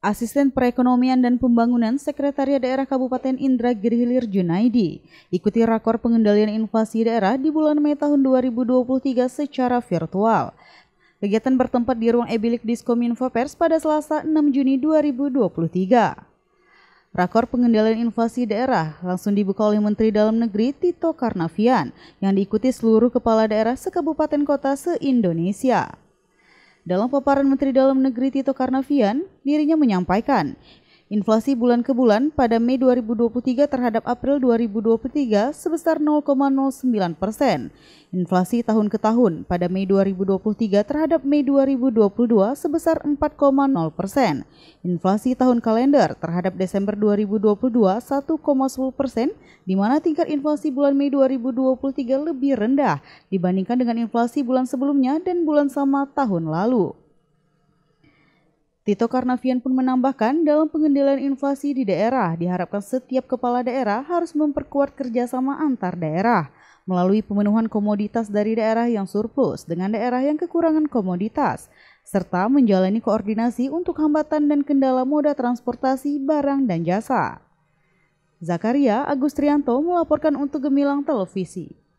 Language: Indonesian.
Asisten Perekonomian dan Pembangunan Sekretariat Daerah Kabupaten Indra Hilir Junaidi ikuti rakor pengendalian inflasi daerah di bulan Mei tahun 2023 secara virtual. Kegiatan bertempat di ruang Ebilik Diskominfo Pers pada Selasa 6 Juni 2023. Rakor pengendalian inflasi daerah langsung dibuka oleh Menteri Dalam Negeri Tito Karnavian yang diikuti seluruh kepala daerah sekabupaten kota se-Indonesia. Dalam paparan Menteri Dalam Negeri Tito Karnavian, dirinya menyampaikan Inflasi bulan ke bulan pada Mei 2023 terhadap April 2023 sebesar 0,09 persen. Inflasi tahun ke tahun pada Mei 2023 terhadap Mei 2022 sebesar 4,0 persen. Inflasi tahun kalender terhadap Desember 2022 1,10 persen, di mana tingkat inflasi bulan Mei 2023 lebih rendah dibandingkan dengan inflasi bulan sebelumnya dan bulan sama tahun lalu. Tito Karnavian pun menambahkan dalam pengendalian inflasi di daerah diharapkan setiap kepala daerah harus memperkuat kerjasama antar daerah melalui pemenuhan komoditas dari daerah yang surplus dengan daerah yang kekurangan komoditas serta menjalani koordinasi untuk hambatan dan kendala moda transportasi barang dan jasa. Zakaria Agustrianto melaporkan untuk Gemilang Televisi.